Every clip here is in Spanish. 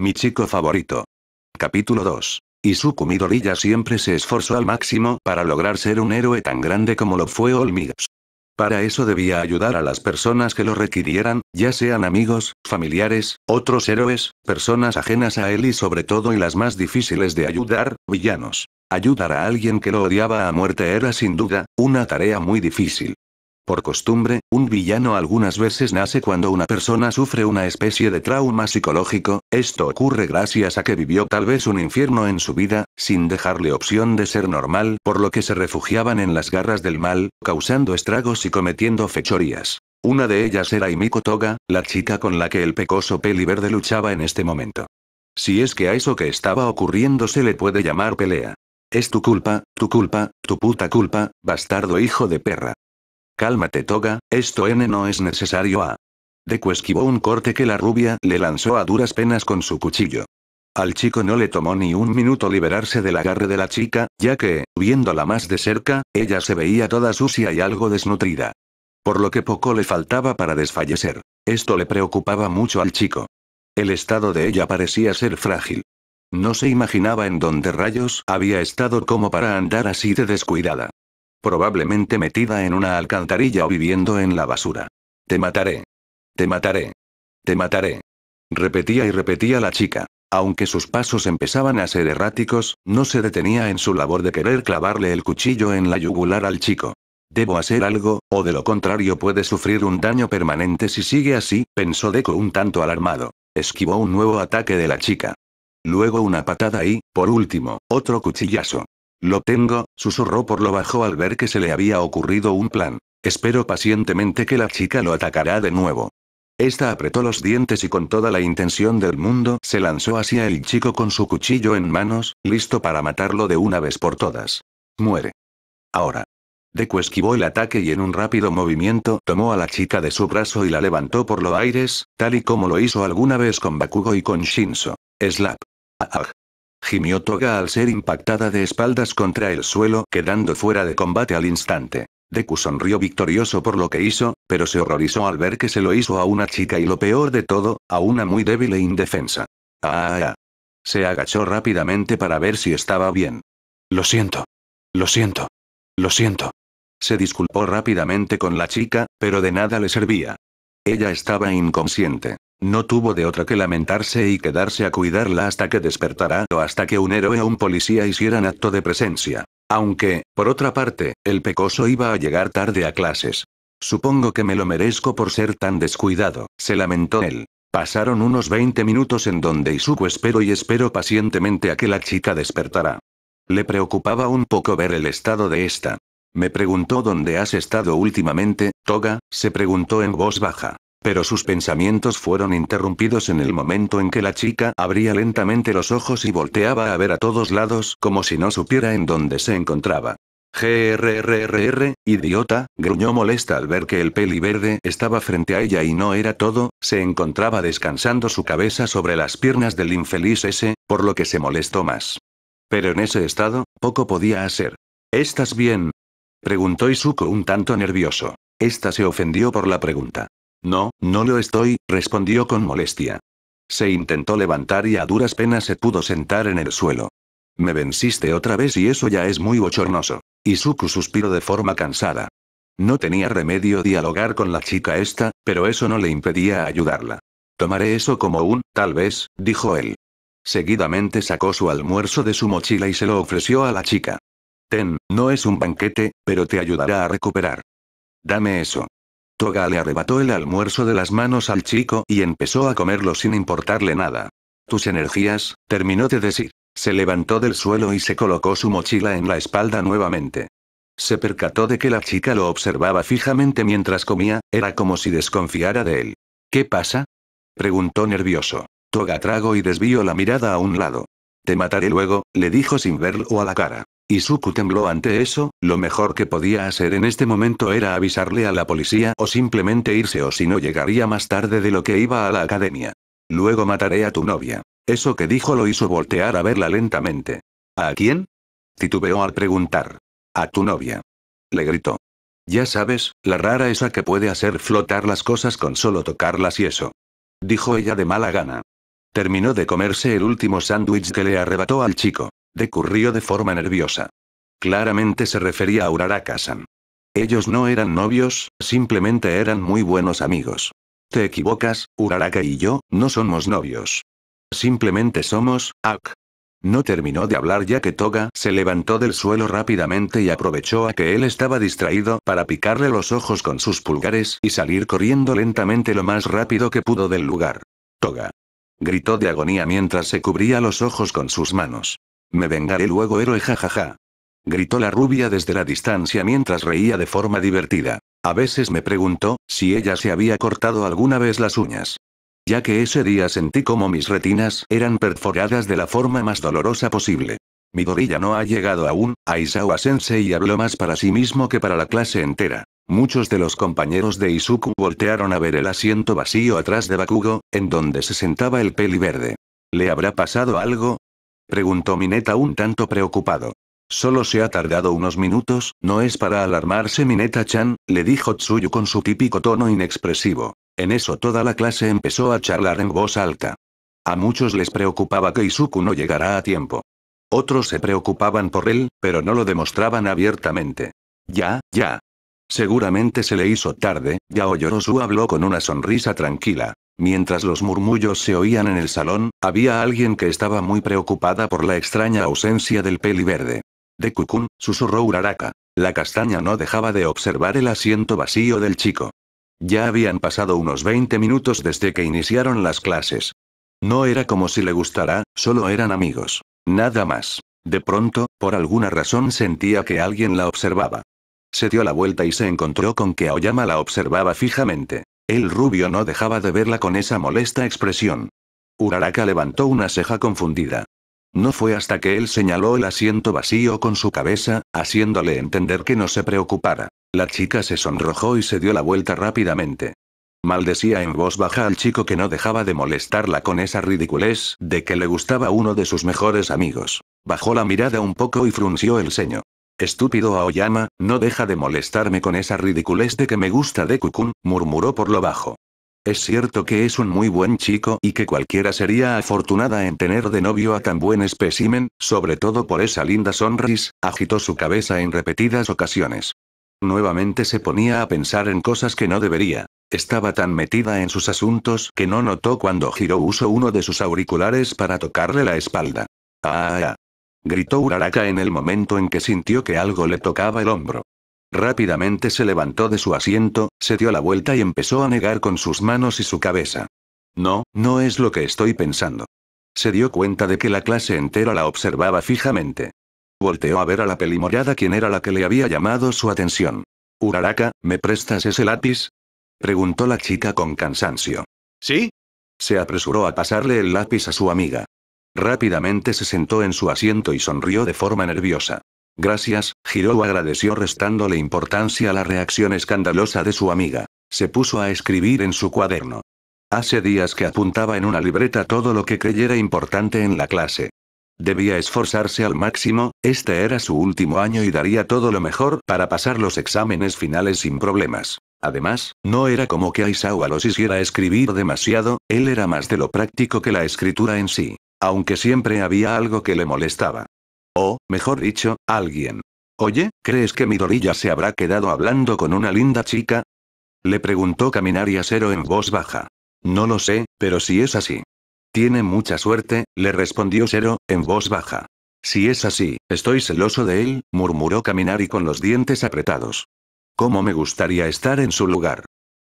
Mi chico favorito. Capítulo 2. Izuku Midoriya siempre se esforzó al máximo para lograr ser un héroe tan grande como lo fue All Para eso debía ayudar a las personas que lo requirieran, ya sean amigos, familiares, otros héroes, personas ajenas a él y sobre todo y las más difíciles de ayudar, villanos. Ayudar a alguien que lo odiaba a muerte era sin duda, una tarea muy difícil. Por costumbre, un villano algunas veces nace cuando una persona sufre una especie de trauma psicológico, esto ocurre gracias a que vivió tal vez un infierno en su vida, sin dejarle opción de ser normal, por lo que se refugiaban en las garras del mal, causando estragos y cometiendo fechorías. Una de ellas era Imiko Toga, la chica con la que el pecoso Peli Verde luchaba en este momento. Si es que a eso que estaba ocurriendo se le puede llamar pelea. Es tu culpa, tu culpa, tu puta culpa, bastardo hijo de perra. Cálmate Toga, esto N no es necesario a. Deku esquivó un corte que la rubia le lanzó a duras penas con su cuchillo. Al chico no le tomó ni un minuto liberarse del agarre de la chica, ya que, viéndola más de cerca, ella se veía toda sucia y algo desnutrida. Por lo que poco le faltaba para desfallecer. Esto le preocupaba mucho al chico. El estado de ella parecía ser frágil. No se imaginaba en dónde rayos había estado como para andar así de descuidada. Probablemente metida en una alcantarilla o viviendo en la basura. Te mataré. Te mataré. Te mataré. Repetía y repetía la chica. Aunque sus pasos empezaban a ser erráticos, no se detenía en su labor de querer clavarle el cuchillo en la yugular al chico. Debo hacer algo, o de lo contrario puede sufrir un daño permanente si sigue así, pensó Deco un tanto alarmado. Esquivó un nuevo ataque de la chica. Luego una patada y, por último, otro cuchillazo. Lo tengo, susurró por lo bajo al ver que se le había ocurrido un plan. Espero pacientemente que la chica lo atacará de nuevo. Esta apretó los dientes y con toda la intención del mundo se lanzó hacia el chico con su cuchillo en manos, listo para matarlo de una vez por todas. Muere. Ahora. Deku esquivó el ataque y en un rápido movimiento tomó a la chica de su brazo y la levantó por los aires, tal y como lo hizo alguna vez con Bakugo y con Shinso. Slap. Ah, ah gimió Toga al ser impactada de espaldas contra el suelo, quedando fuera de combate al instante. Deku sonrió victorioso por lo que hizo, pero se horrorizó al ver que se lo hizo a una chica y lo peor de todo, a una muy débil e indefensa. ah. ah, ah. Se agachó rápidamente para ver si estaba bien. Lo siento. Lo siento. Lo siento. Se disculpó rápidamente con la chica, pero de nada le servía. Ella estaba inconsciente. No tuvo de otra que lamentarse y quedarse a cuidarla hasta que despertara o hasta que un héroe o un policía hicieran acto de presencia. Aunque, por otra parte, el pecoso iba a llegar tarde a clases. Supongo que me lo merezco por ser tan descuidado, se lamentó él. Pasaron unos 20 minutos en donde Isuko espero y espero pacientemente a que la chica despertara. Le preocupaba un poco ver el estado de esta. Me preguntó dónde has estado últimamente, Toga, se preguntó en voz baja. Pero sus pensamientos fueron interrumpidos en el momento en que la chica abría lentamente los ojos y volteaba a ver a todos lados como si no supiera en dónde se encontraba. GRRRR, idiota, gruñó molesta al ver que el peli verde estaba frente a ella y no era todo, se encontraba descansando su cabeza sobre las piernas del infeliz ese, por lo que se molestó más. Pero en ese estado, poco podía hacer. ¿Estás bien? preguntó Isuko un tanto nervioso. Esta se ofendió por la pregunta. No, no lo estoy, respondió con molestia. Se intentó levantar y a duras penas se pudo sentar en el suelo. Me venciste otra vez y eso ya es muy bochornoso. Izuku suspiró de forma cansada. No tenía remedio dialogar con la chica esta, pero eso no le impedía ayudarla. Tomaré eso como un, tal vez, dijo él. Seguidamente sacó su almuerzo de su mochila y se lo ofreció a la chica. Ten, no es un banquete, pero te ayudará a recuperar. Dame eso. Toga le arrebató el almuerzo de las manos al chico y empezó a comerlo sin importarle nada. Tus energías, terminó de decir. Se levantó del suelo y se colocó su mochila en la espalda nuevamente. Se percató de que la chica lo observaba fijamente mientras comía, era como si desconfiara de él. ¿Qué pasa? preguntó nervioso. Toga trago y desvió la mirada a un lado. Te mataré luego, le dijo sin verlo a la cara. Izuku tembló ante eso, lo mejor que podía hacer en este momento era avisarle a la policía o simplemente irse o si no llegaría más tarde de lo que iba a la academia. Luego mataré a tu novia. Eso que dijo lo hizo voltear a verla lentamente. ¿A quién? Titubeó al preguntar. A tu novia. Le gritó. Ya sabes, la rara esa que puede hacer flotar las cosas con solo tocarlas y eso. Dijo ella de mala gana. Terminó de comerse el último sándwich que le arrebató al chico. Decurrió de forma nerviosa. Claramente se refería a Uraraka-san. Ellos no eran novios, simplemente eran muy buenos amigos. Te equivocas, Uraraka y yo, no somos novios. Simplemente somos, Ak. No terminó de hablar ya que Toga se levantó del suelo rápidamente y aprovechó a que él estaba distraído para picarle los ojos con sus pulgares y salir corriendo lentamente lo más rápido que pudo del lugar. Toga. Gritó de agonía mientras se cubría los ojos con sus manos. Me vengaré luego héroe jajaja. Gritó la rubia desde la distancia mientras reía de forma divertida. A veces me preguntó, si ella se había cortado alguna vez las uñas. Ya que ese día sentí como mis retinas eran perforadas de la forma más dolorosa posible. Mi Midorilla no ha llegado aún, a Aizawa Sensei habló más para sí mismo que para la clase entera. Muchos de los compañeros de Izuku voltearon a ver el asiento vacío atrás de Bakugo, en donde se sentaba el peli verde. ¿Le habrá pasado algo? Preguntó Mineta un tanto preocupado. Solo se ha tardado unos minutos, no es para alarmarse Mineta-chan, le dijo Tsuyu con su típico tono inexpresivo. En eso toda la clase empezó a charlar en voz alta. A muchos les preocupaba que Izuku no llegara a tiempo. Otros se preocupaban por él, pero no lo demostraban abiertamente. Ya, ya. Seguramente se le hizo tarde, ya Oyorosu habló con una sonrisa tranquila. Mientras los murmullos se oían en el salón, había alguien que estaba muy preocupada por la extraña ausencia del peli verde. De Kukun susurró Uraraka. La castaña no dejaba de observar el asiento vacío del chico. Ya habían pasado unos 20 minutos desde que iniciaron las clases. No era como si le gustara, solo eran amigos. Nada más. De pronto, por alguna razón sentía que alguien la observaba. Se dio la vuelta y se encontró con que Aoyama la observaba fijamente. El rubio no dejaba de verla con esa molesta expresión. Uraraka levantó una ceja confundida. No fue hasta que él señaló el asiento vacío con su cabeza, haciéndole entender que no se preocupara. La chica se sonrojó y se dio la vuelta rápidamente. Maldecía en voz baja al chico que no dejaba de molestarla con esa ridiculez de que le gustaba uno de sus mejores amigos. Bajó la mirada un poco y frunció el ceño. Estúpido Aoyama, no deja de molestarme con esa ridiculez de que me gusta de Kukun, murmuró por lo bajo. Es cierto que es un muy buen chico y que cualquiera sería afortunada en tener de novio a tan buen espécimen, sobre todo por esa linda sonrisa, agitó su cabeza en repetidas ocasiones. Nuevamente se ponía a pensar en cosas que no debería. Estaba tan metida en sus asuntos que no notó cuando Giro usó uno de sus auriculares para tocarle la espalda. ah. ah, ah gritó Uraraka en el momento en que sintió que algo le tocaba el hombro. Rápidamente se levantó de su asiento, se dio la vuelta y empezó a negar con sus manos y su cabeza. No, no es lo que estoy pensando. Se dio cuenta de que la clase entera la observaba fijamente. Volteó a ver a la pelimorada quien era la que le había llamado su atención. Uraraka, ¿me prestas ese lápiz? preguntó la chica con cansancio. ¿Sí? Se apresuró a pasarle el lápiz a su amiga. Rápidamente se sentó en su asiento y sonrió de forma nerviosa. Gracias, Hirou. agradeció restándole importancia a la reacción escandalosa de su amiga. Se puso a escribir en su cuaderno. Hace días que apuntaba en una libreta todo lo que creyera importante en la clase. Debía esforzarse al máximo, este era su último año y daría todo lo mejor para pasar los exámenes finales sin problemas. Además, no era como que Aizawa los hiciera escribir demasiado, él era más de lo práctico que la escritura en sí. Aunque siempre había algo que le molestaba. O, mejor dicho, alguien. Oye, ¿crees que Midorilla se habrá quedado hablando con una linda chica? Le preguntó a Cero en voz baja. No lo sé, pero si es así. Tiene mucha suerte, le respondió Cero, en voz baja. Si es así, estoy celoso de él, murmuró Caminari con los dientes apretados. ¿Cómo me gustaría estar en su lugar?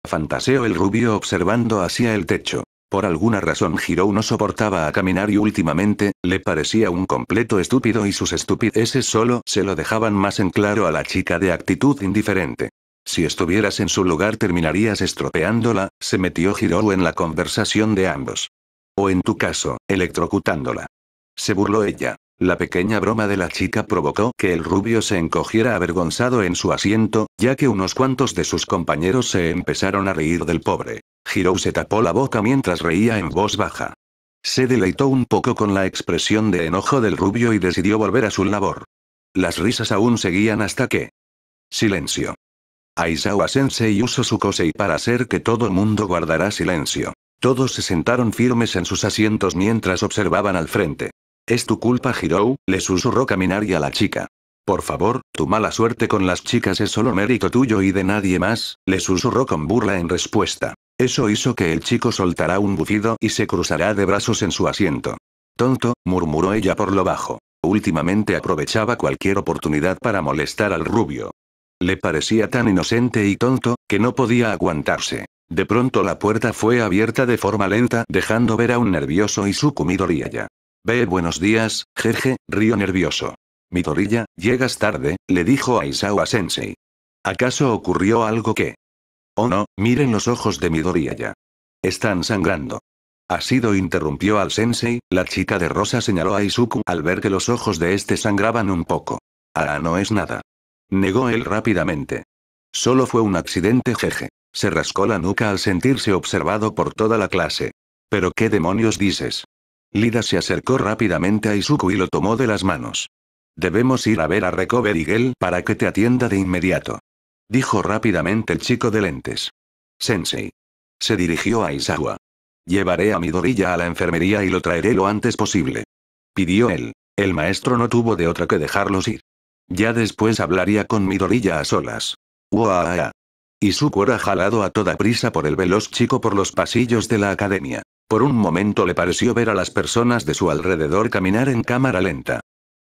Fantaseó el rubio observando hacia el techo. Por alguna razón Hirou no soportaba a caminar y últimamente, le parecía un completo estúpido y sus estupideces solo se lo dejaban más en claro a la chica de actitud indiferente. Si estuvieras en su lugar terminarías estropeándola, se metió Hirou en la conversación de ambos. O en tu caso, electrocutándola. Se burló ella. La pequeña broma de la chica provocó que el rubio se encogiera avergonzado en su asiento, ya que unos cuantos de sus compañeros se empezaron a reír del pobre. Girou se tapó la boca mientras reía en voz baja. Se deleitó un poco con la expresión de enojo del rubio y decidió volver a su labor. Las risas aún seguían hasta que... Silencio. Aizawa Sensei usó su kosei para hacer que todo el mundo guardara silencio. Todos se sentaron firmes en sus asientos mientras observaban al frente. Es tu culpa, Hirou, le susurró caminar y a la chica. Por favor, tu mala suerte con las chicas es solo mérito tuyo y de nadie más, le susurró con burla en respuesta. Eso hizo que el chico soltara un bufido y se cruzara de brazos en su asiento. Tonto, murmuró ella por lo bajo. Últimamente aprovechaba cualquier oportunidad para molestar al rubio. Le parecía tan inocente y tonto, que no podía aguantarse. De pronto la puerta fue abierta de forma lenta, dejando ver a un nervioso y sucumido ya. Ve buenos días, jeje, río nervioso. Mi torilla, llegas tarde, le dijo a a Sensei. ¿Acaso ocurrió algo que? Oh no, miren los ojos de Midoriya Están sangrando. Ha sido interrumpió al sensei, la chica de rosa señaló a Izuku al ver que los ojos de este sangraban un poco. Ah, no es nada. Negó él rápidamente. Solo fue un accidente jeje. Se rascó la nuca al sentirse observado por toda la clase. ¿Pero qué demonios dices? Lida se acercó rápidamente a Izuku y lo tomó de las manos. Debemos ir a ver a Recovery para que te atienda de inmediato. Dijo rápidamente el chico de lentes. Sensei. Se dirigió a Isawa. Llevaré a Midorilla a la enfermería y lo traeré lo antes posible. Pidió él. El maestro no tuvo de otra que dejarlos ir. Ya después hablaría con Midorilla a solas. Izuku era jalado a toda prisa por el veloz chico por los pasillos de la academia. Por un momento le pareció ver a las personas de su alrededor caminar en cámara lenta.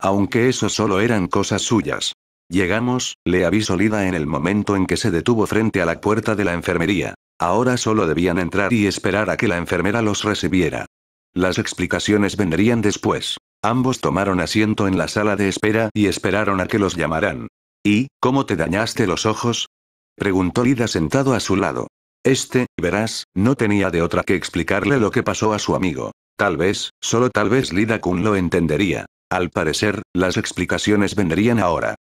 Aunque eso solo eran cosas suyas. Llegamos, le avisó Lida en el momento en que se detuvo frente a la puerta de la enfermería. Ahora solo debían entrar y esperar a que la enfermera los recibiera. Las explicaciones vendrían después. Ambos tomaron asiento en la sala de espera y esperaron a que los llamaran. ¿Y, cómo te dañaste los ojos? preguntó Lida sentado a su lado. Este, verás, no tenía de otra que explicarle lo que pasó a su amigo. Tal vez, solo tal vez Lida Kun lo entendería. Al parecer, las explicaciones vendrían ahora.